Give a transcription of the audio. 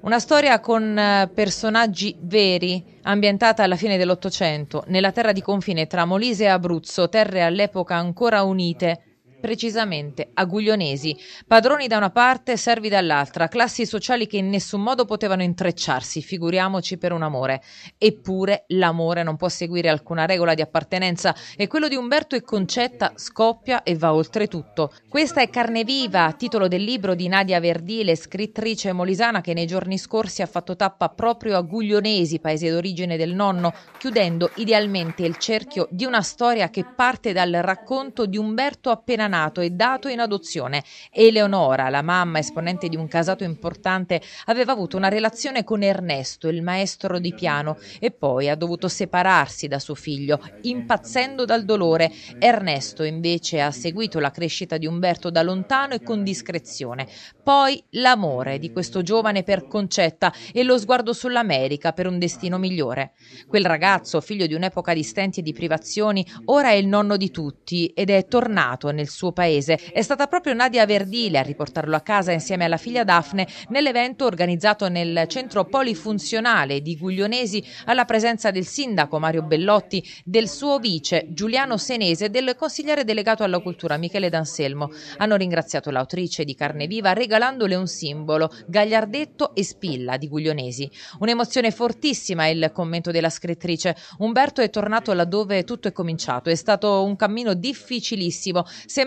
Una storia con eh, personaggi veri, ambientata alla fine dell'Ottocento, nella terra di confine tra Molise e Abruzzo, terre all'epoca ancora unite, precisamente a Guglionesi, padroni da una parte, servi dall'altra, classi sociali che in nessun modo potevano intrecciarsi, figuriamoci per un amore. Eppure l'amore non può seguire alcuna regola di appartenenza e quello di Umberto e Concetta scoppia e va oltre tutto. Questa è Carne viva, titolo del libro di Nadia Verdile, scrittrice molisana che nei giorni scorsi ha fatto tappa proprio a Guglionesi, paese d'origine del nonno, chiudendo idealmente il cerchio di una storia che parte dal racconto di Umberto appena nato e dato in adozione. Eleonora, la mamma esponente di un casato importante, aveva avuto una relazione con Ernesto, il maestro di piano, e poi ha dovuto separarsi da suo figlio, impazzendo dal dolore. Ernesto invece ha seguito la crescita di Umberto da lontano e con discrezione. Poi l'amore di questo giovane per Concetta e lo sguardo sull'America per un destino migliore. Quel ragazzo, figlio di un'epoca di stenti e di privazioni, ora è il nonno di tutti ed è tornato nel suo suo paese. È stata proprio Nadia Verdile a riportarlo a casa insieme alla figlia Daphne nell'evento organizzato nel centro polifunzionale di Guglionesi alla presenza del sindaco Mario Bellotti, del suo vice Giuliano Senese e del consigliere delegato alla cultura Michele D'Anselmo. Hanno ringraziato l'autrice di Carne Viva regalandole un simbolo, Gagliardetto e Spilla di Guglionesi. Un'emozione fortissima è il commento della scrittrice. Umberto è tornato laddove tutto è cominciato. È stato un cammino difficilissimo. Sembra